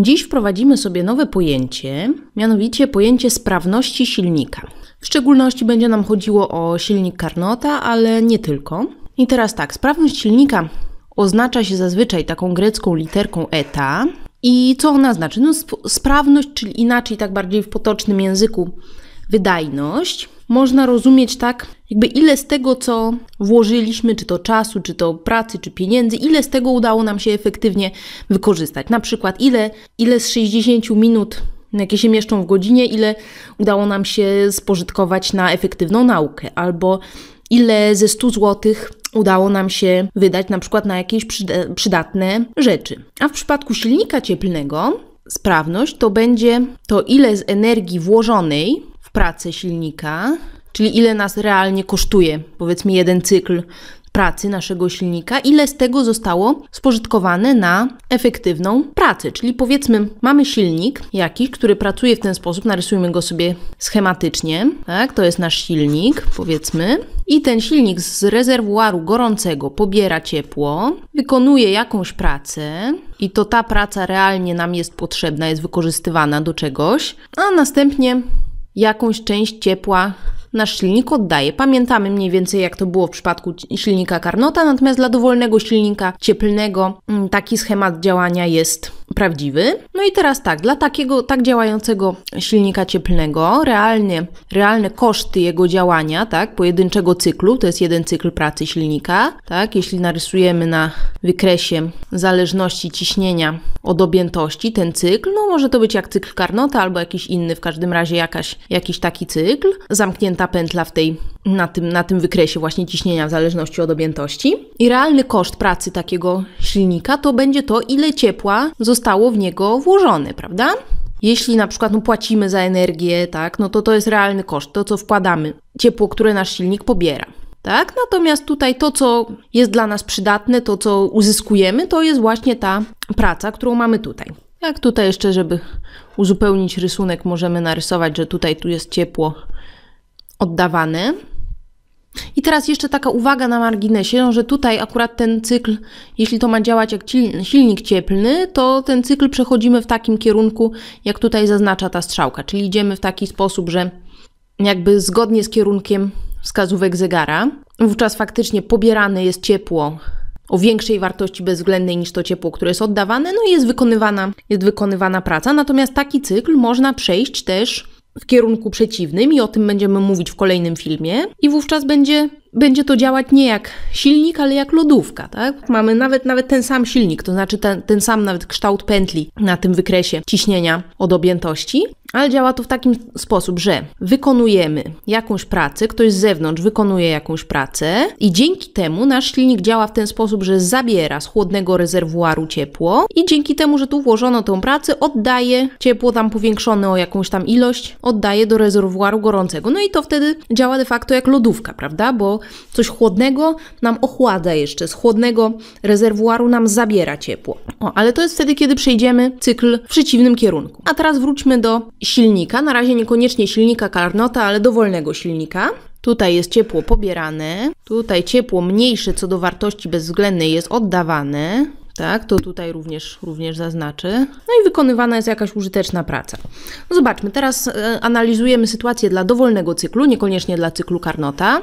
Dziś wprowadzimy sobie nowe pojęcie, mianowicie pojęcie sprawności silnika. W szczególności będzie nam chodziło o silnik Carnota, ale nie tylko. I teraz tak, sprawność silnika oznacza się zazwyczaj taką grecką literką eta. I co ona znaczy? No, sp sprawność, czyli inaczej, tak bardziej w potocznym języku, wydajność, można rozumieć tak, jakby ile z tego, co włożyliśmy, czy to czasu, czy to pracy, czy pieniędzy, ile z tego udało nam się efektywnie wykorzystać. Na przykład, ile, ile z 60 minut, jakie się mieszczą w godzinie, ile udało nam się spożytkować na efektywną naukę, albo ile ze 100 złotych udało nam się wydać na przykład na jakieś przydatne rzeczy. A w przypadku silnika cieplnego sprawność to będzie to, ile z energii włożonej w pracę silnika Czyli ile nas realnie kosztuje, powiedzmy, jeden cykl pracy naszego silnika, ile z tego zostało spożytkowane na efektywną pracę. Czyli powiedzmy, mamy silnik jakiś, który pracuje w ten sposób, narysujmy go sobie schematycznie, tak, to jest nasz silnik, powiedzmy, i ten silnik z rezerwuaru gorącego pobiera ciepło, wykonuje jakąś pracę, i to ta praca realnie nam jest potrzebna, jest wykorzystywana do czegoś, a następnie jakąś część ciepła Nasz silnik oddaje. Pamiętamy mniej więcej jak to było w przypadku silnika Carnota, natomiast dla dowolnego silnika cieplnego mm, taki schemat działania jest prawdziwy. No i teraz tak, dla takiego tak działającego silnika cieplnego realnie, realne koszty jego działania, tak, pojedynczego cyklu, to jest jeden cykl pracy silnika, tak, jeśli narysujemy na wykresie zależności ciśnienia od objętości ten cykl, no może to być jak cykl Carnota albo jakiś inny, w każdym razie jakaś, jakiś taki cykl, zamknięta pętla w tej na tym, na tym wykresie właśnie ciśnienia w zależności od objętości. I realny koszt pracy takiego silnika to będzie to, ile ciepła zostało w niego włożone, prawda? Jeśli na przykład no, płacimy za energię, tak, no to to jest realny koszt, to co wkładamy, ciepło, które nasz silnik pobiera. Tak? Natomiast tutaj to, co jest dla nas przydatne, to co uzyskujemy, to jest właśnie ta praca, którą mamy tutaj. Jak tutaj jeszcze, żeby uzupełnić rysunek, możemy narysować, że tutaj tu jest ciepło oddawane. I teraz jeszcze taka uwaga na marginesie, no, że tutaj akurat ten cykl, jeśli to ma działać jak silnik cieplny, to ten cykl przechodzimy w takim kierunku, jak tutaj zaznacza ta strzałka, czyli idziemy w taki sposób, że jakby zgodnie z kierunkiem wskazówek zegara, wówczas faktycznie pobierane jest ciepło o większej wartości bezwzględnej niż to ciepło, które jest oddawane, no i jest wykonywana, jest wykonywana praca. Natomiast taki cykl można przejść też w kierunku przeciwnym i o tym będziemy mówić w kolejnym filmie. I wówczas będzie, będzie to działać nie jak silnik, ale jak lodówka, tak? Mamy nawet, nawet ten sam silnik, to znaczy ten, ten sam nawet kształt pętli na tym wykresie ciśnienia od objętości, ale działa to w taki sposób, że wykonujemy jakąś pracę, ktoś z zewnątrz wykonuje jakąś pracę i dzięki temu nasz silnik działa w ten sposób, że zabiera z chłodnego rezerwuaru ciepło i dzięki temu, że tu włożono tą pracę, oddaje ciepło tam powiększone o jakąś tam ilość, oddaje do rezerwuaru gorącego. No i to wtedy działa de facto jak lodówka, prawda? Bo coś chłodnego nam ochłada jeszcze, z chłodnego rezerwuaru nam zabiera ciepło. O, ale to jest wtedy, kiedy przejdziemy cykl w przeciwnym kierunku. A teraz wróćmy do silnika, na razie niekoniecznie silnika Carnota, ale dowolnego silnika. Tutaj jest ciepło pobierane, tutaj ciepło mniejsze co do wartości bezwzględnej jest oddawane, tak, to tutaj również, również zaznaczy. No i wykonywana jest jakaś użyteczna praca. No zobaczmy, teraz e, analizujemy sytuację dla dowolnego cyklu, niekoniecznie dla cyklu Carnota.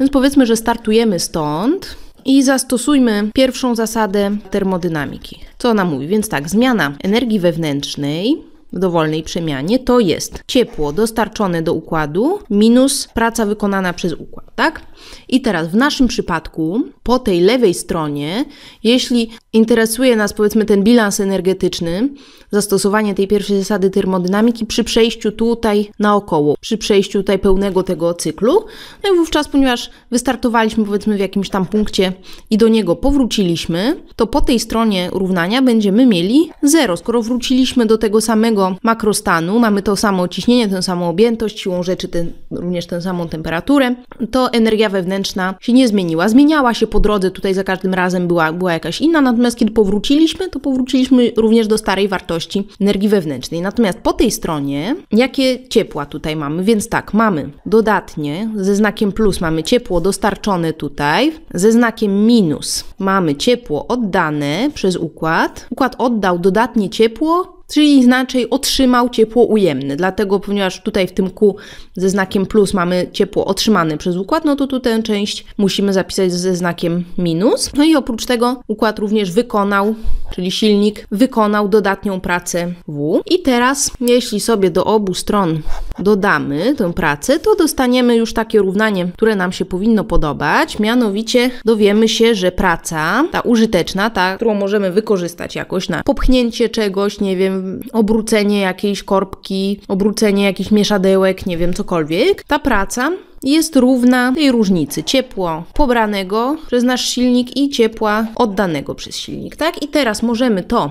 Więc powiedzmy, że startujemy stąd i zastosujmy pierwszą zasadę termodynamiki. Co ona mówi? Więc tak, zmiana energii wewnętrznej w dowolnej przemianie, to jest ciepło dostarczone do układu minus praca wykonana przez układ, tak? I teraz w naszym przypadku po tej lewej stronie, jeśli interesuje nas powiedzmy ten bilans energetyczny, zastosowanie tej pierwszej zasady termodynamiki przy przejściu tutaj naokoło, przy przejściu tutaj pełnego tego cyklu, no i wówczas, ponieważ wystartowaliśmy powiedzmy w jakimś tam punkcie i do niego powróciliśmy, to po tej stronie równania będziemy mieli 0. Skoro wróciliśmy do tego samego całego makrostanu, mamy to samo ciśnienie, tę samą objętość, siłą rzeczy ten, również tę samą temperaturę, to energia wewnętrzna się nie zmieniła. Zmieniała się po drodze, tutaj za każdym razem była, była jakaś inna, natomiast kiedy powróciliśmy, to powróciliśmy również do starej wartości energii wewnętrznej. Natomiast po tej stronie, jakie ciepła tutaj mamy? Więc tak, mamy dodatnie ze znakiem plus mamy ciepło dostarczone tutaj, ze znakiem minus mamy ciepło oddane przez układ. Układ oddał dodatnie ciepło czyli inaczej otrzymał ciepło ujemne. Dlatego, ponieważ tutaj w tym Q ze znakiem plus mamy ciepło otrzymane przez układ, no to tu tę część musimy zapisać ze znakiem minus. No i oprócz tego układ również wykonał czyli silnik, wykonał dodatnią pracę W. I teraz, jeśli sobie do obu stron dodamy tę pracę, to dostaniemy już takie równanie, które nam się powinno podobać, mianowicie dowiemy się, że praca, ta użyteczna, ta, którą możemy wykorzystać jakoś na popchnięcie czegoś, nie wiem, obrócenie jakiejś korbki, obrócenie jakichś mieszadełek, nie wiem, cokolwiek, ta praca jest równa tej różnicy ciepło pobranego przez nasz silnik i ciepła oddanego przez silnik, tak? I teraz możemy to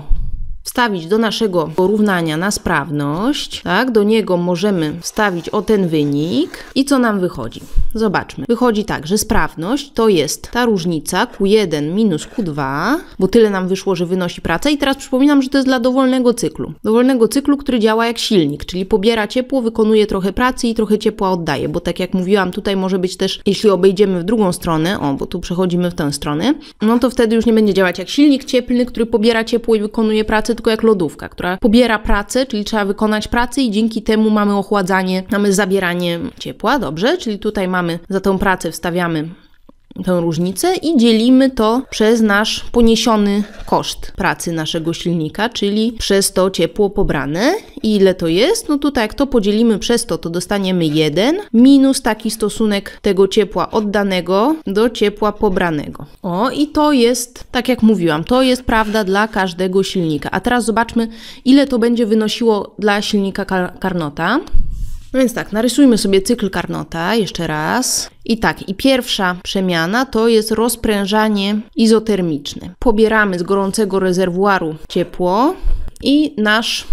wstawić do naszego porównania na sprawność, tak, do niego możemy wstawić o ten wynik i co nam wychodzi? Zobaczmy. Wychodzi tak, że sprawność to jest ta różnica Q1 minus Q2, bo tyle nam wyszło, że wynosi praca i teraz przypominam, że to jest dla dowolnego cyklu. Dowolnego cyklu, który działa jak silnik, czyli pobiera ciepło, wykonuje trochę pracy i trochę ciepła oddaje, bo tak jak mówiłam, tutaj może być też, jeśli obejdziemy w drugą stronę, o, bo tu przechodzimy w tę stronę, no to wtedy już nie będzie działać jak silnik cieplny, który pobiera ciepło i wykonuje pracę, pracy, tylko jak lodówka, która pobiera pracę, czyli trzeba wykonać pracę i dzięki temu mamy ochładzanie, mamy zabieranie ciepła, dobrze? Czyli tutaj mamy za tą pracę wstawiamy tę różnicę i dzielimy to przez nasz poniesiony koszt pracy naszego silnika, czyli przez to ciepło pobrane. I ile to jest? No tutaj jak to podzielimy przez to, to dostaniemy 1 minus taki stosunek tego ciepła oddanego do ciepła pobranego. O i to jest, tak jak mówiłam, to jest prawda dla każdego silnika. A teraz zobaczmy, ile to będzie wynosiło dla silnika Carnota. No więc tak, narysujmy sobie cykl Carnota jeszcze raz. I tak, i pierwsza przemiana to jest rozprężanie izotermiczne. Pobieramy z gorącego rezerwuaru ciepło i nasz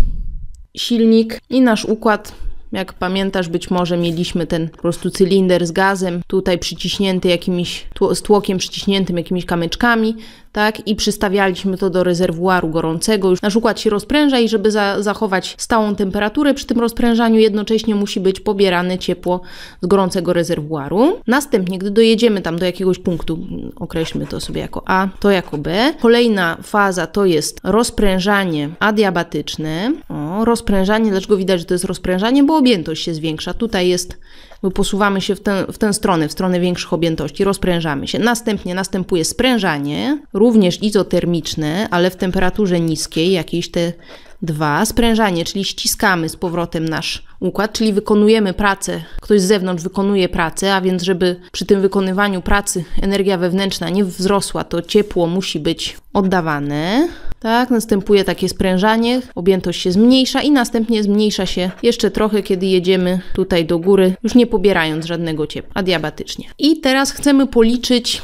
silnik i nasz układ jak pamiętasz, być może mieliśmy ten po prostu cylinder z gazem, tutaj przyciśnięty jakimiś, tło, z tłokiem przyciśniętym jakimiś kamyczkami tak? I przystawialiśmy to do rezerwuaru gorącego. Już nasz układ się rozpręża i żeby za zachować stałą temperaturę przy tym rozprężaniu jednocześnie musi być pobierane ciepło z gorącego rezerwuaru. Następnie, gdy dojedziemy tam do jakiegoś punktu, określmy to sobie jako A, to jako B. Kolejna faza to jest rozprężanie adiabatyczne. O, rozprężanie, dlaczego widać, że to jest rozprężanie? Bo objętość się zwiększa. Tutaj jest posuwamy się w, ten, w tę stronę, w stronę większych objętości, rozprężamy się. Następnie następuje sprężanie, również izotermiczne, ale w temperaturze niskiej, jakieś te dwa Sprężanie, czyli ściskamy z powrotem nasz układ, czyli wykonujemy pracę, ktoś z zewnątrz wykonuje pracę, a więc, żeby przy tym wykonywaniu pracy energia wewnętrzna nie wzrosła, to ciepło musi być oddawane tak? Następuje takie sprężanie, objętość się zmniejsza i następnie zmniejsza się jeszcze trochę, kiedy jedziemy tutaj do góry, już nie pobierając żadnego ciepła, adiabatycznie. I teraz chcemy policzyć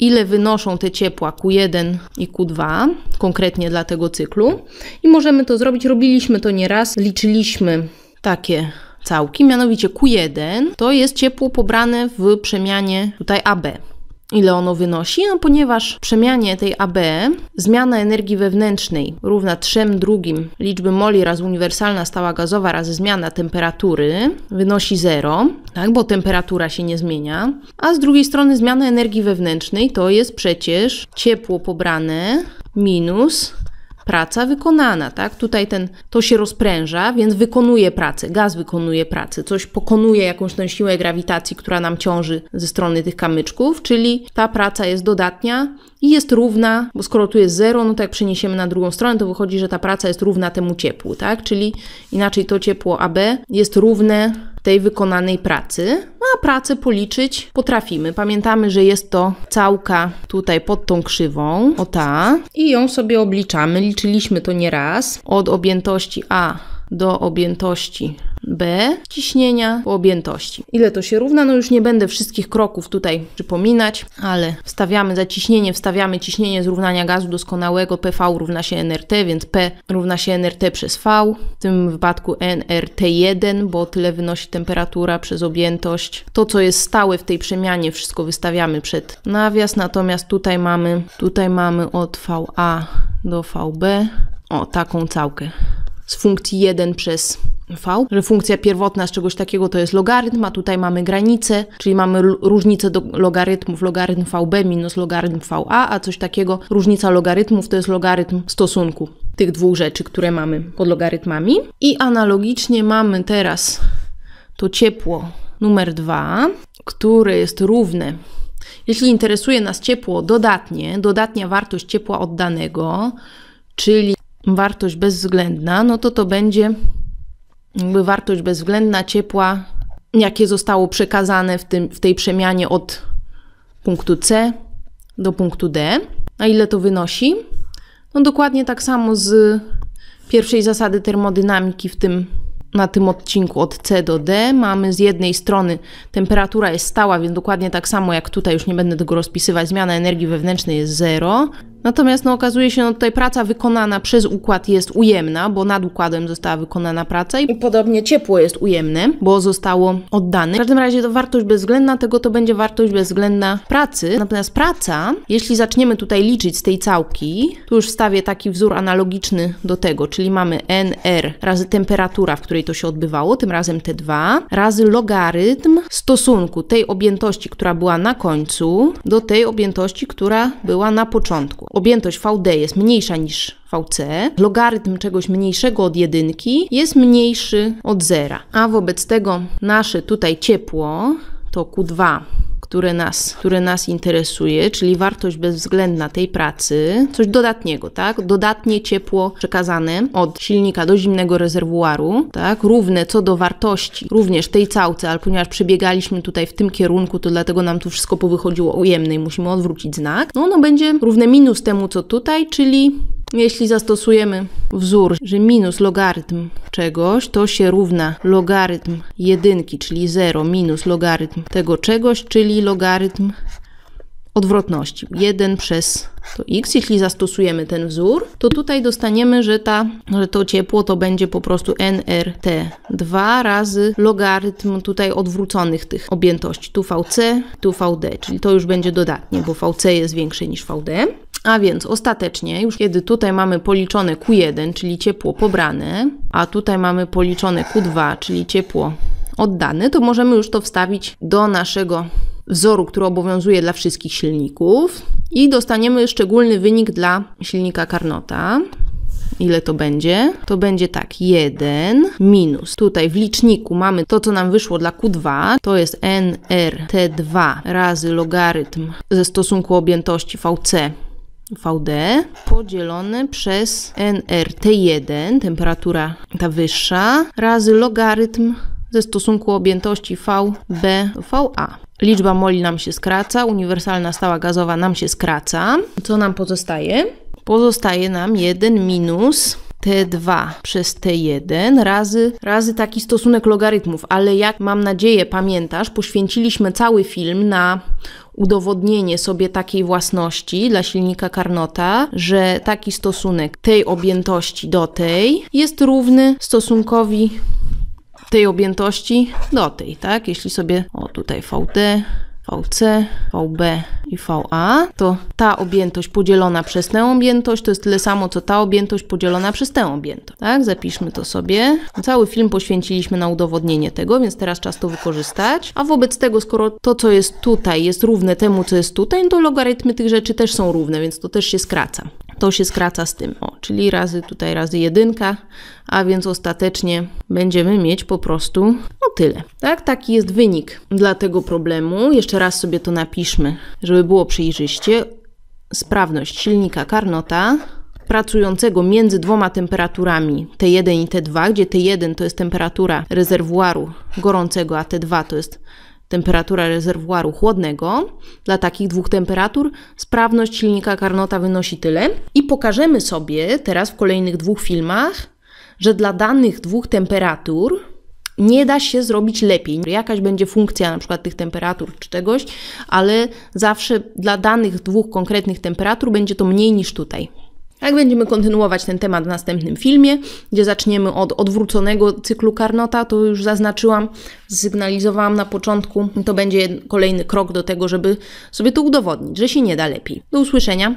ile wynoszą te ciepła Q1 i Q2, konkretnie dla tego cyklu. I możemy to zrobić, robiliśmy to nieraz, liczyliśmy takie całki, mianowicie Q1 to jest ciepło pobrane w przemianie tutaj AB, ile ono wynosi, no ponieważ przemianie tej AB, zmiana energii wewnętrznej równa 3 drugim liczby moli razy uniwersalna stała gazowa razy zmiana temperatury wynosi 0, tak, bo temperatura się nie zmienia, a z drugiej strony zmiana energii wewnętrznej to jest przecież ciepło pobrane minus praca wykonana, tak? Tutaj ten, to się rozpręża, więc wykonuje pracę, gaz wykonuje pracę, coś pokonuje jakąś tę siłę grawitacji, która nam ciąży ze strony tych kamyczków, czyli ta praca jest dodatnia i jest równa, bo skoro tu jest 0, no to jak przeniesiemy na drugą stronę, to wychodzi, że ta praca jest równa temu ciepłu, tak? Czyli inaczej to ciepło AB jest równe tej wykonanej pracy, no, a pracę policzyć potrafimy. Pamiętamy, że jest to całka tutaj pod tą krzywą, o ta, i ją sobie obliczamy. Liczyliśmy to nieraz od objętości A do objętości B, ciśnienia po objętości. Ile to się równa? No już nie będę wszystkich kroków tutaj przypominać, ale wstawiamy zaciśnienie, wstawiamy ciśnienie z równania gazu doskonałego, PV równa się NRT, więc P równa się NRT przez V, w tym wypadku NRT1, bo tyle wynosi temperatura przez objętość. To, co jest stałe w tej przemianie, wszystko wystawiamy przed nawias, natomiast tutaj mamy, tutaj mamy od VA do VB, o taką całkę z funkcji 1 przez v, że funkcja pierwotna z czegoś takiego to jest logarytm, a tutaj mamy granicę, czyli mamy różnicę do logarytmów logarytm vb minus logarytm va, a coś takiego różnica logarytmów to jest logarytm stosunku tych dwóch rzeczy, które mamy pod logarytmami. I analogicznie mamy teraz to ciepło numer 2, które jest równe jeśli interesuje nas ciepło dodatnie, dodatnia wartość ciepła oddanego, czyli wartość bezwzględna, no to to będzie jakby wartość bezwzględna ciepła, jakie zostało przekazane w, tym, w tej przemianie od punktu C do punktu D. A ile to wynosi? No dokładnie tak samo z pierwszej zasady termodynamiki w tym, na tym odcinku od C do D. Mamy z jednej strony temperatura jest stała, więc dokładnie tak samo jak tutaj, już nie będę tego rozpisywać, zmiana energii wewnętrznej jest 0. Natomiast no, okazuje się, no, tutaj praca wykonana przez układ jest ujemna, bo nad układem została wykonana praca i podobnie ciepło jest ujemne, bo zostało oddane. W każdym razie to wartość bezwzględna tego to będzie wartość bezwzględna pracy. Natomiast praca, jeśli zaczniemy tutaj liczyć z tej całki, tu już wstawię taki wzór analogiczny do tego, czyli mamy NR razy temperatura, w której to się odbywało, tym razem T2, razy logarytm stosunku tej objętości, która była na końcu, do tej objętości, która była na początku objętość VD jest mniejsza niż VC, logarytm czegoś mniejszego od jedynki jest mniejszy od zera. A wobec tego nasze tutaj ciepło to Q2 które nas, które nas interesuje, czyli wartość bezwzględna tej pracy, coś dodatniego, tak? Dodatnie ciepło przekazane od silnika do zimnego rezerwuaru, tak? Równe co do wartości również tej całce, ale ponieważ przebiegaliśmy tutaj w tym kierunku, to dlatego nam tu wszystko powychodziło ujemne i musimy odwrócić znak. No ono będzie równe minus temu, co tutaj, czyli jeśli zastosujemy wzór, że minus logarytm czegoś, to się równa logarytm jedynki, czyli 0 minus logarytm tego czegoś, czyli logarytm odwrotności. 1 przez to x. Jeśli zastosujemy ten wzór, to tutaj dostaniemy, że, ta, że to ciepło to będzie po prostu nrt2 razy logarytm tutaj odwróconych tych objętości. Tu vc, tu vd, czyli to już będzie dodatnie, bo vc jest większe niż vd. A więc ostatecznie, już kiedy tutaj mamy policzone Q1, czyli ciepło pobrane, a tutaj mamy policzone Q2, czyli ciepło oddane, to możemy już to wstawić do naszego wzoru, który obowiązuje dla wszystkich silników i dostaniemy szczególny wynik dla silnika Carnota. Ile to będzie? To będzie tak, 1 minus. Tutaj w liczniku mamy to, co nam wyszło dla Q2, to jest nrt2 razy logarytm ze stosunku objętości VC VD podzielone przez NRT1, temperatura ta wyższa, razy logarytm ze stosunku objętości VB do VA. Liczba moli nam się skraca, uniwersalna stała gazowa nam się skraca. Co nam pozostaje? Pozostaje nam 1 minus T2 przez T1 razy, razy taki stosunek logarytmów, ale jak mam nadzieję pamiętasz, poświęciliśmy cały film na udowodnienie sobie takiej własności dla silnika Carnota, że taki stosunek tej objętości do tej jest równy stosunkowi tej objętości do tej, tak? Jeśli sobie, o tutaj Vd VC, VB i VA, to ta objętość podzielona przez tę objętość to jest tyle samo, co ta objętość podzielona przez tę objętość. Tak, zapiszmy to sobie. Cały film poświęciliśmy na udowodnienie tego, więc teraz czas to wykorzystać. A wobec tego, skoro to, co jest tutaj, jest równe temu, co jest tutaj, no to logarytmy tych rzeczy też są równe, więc to też się skraca to się skraca z tym. O, czyli razy tutaj razy jedynka, a więc ostatecznie będziemy mieć po prostu no tyle. Tak? Taki jest wynik dla tego problemu. Jeszcze raz sobie to napiszmy, żeby było przejrzyście. Sprawność silnika Carnota pracującego między dwoma temperaturami T1 i T2, gdzie T1 to jest temperatura rezerwuaru gorącego, a T2 to jest temperatura rezerwuaru chłodnego. Dla takich dwóch temperatur sprawność silnika Carnota wynosi tyle. I pokażemy sobie teraz w kolejnych dwóch filmach, że dla danych dwóch temperatur nie da się zrobić lepiej. Jakaś będzie funkcja na przykład tych temperatur czy czegoś, ale zawsze dla danych dwóch konkretnych temperatur będzie to mniej niż tutaj. Jak będziemy kontynuować ten temat w następnym filmie, gdzie zaczniemy od odwróconego cyklu Carnota, to już zaznaczyłam, sygnalizowałam na początku. To będzie kolejny krok do tego, żeby sobie to udowodnić, że się nie da lepiej. Do usłyszenia.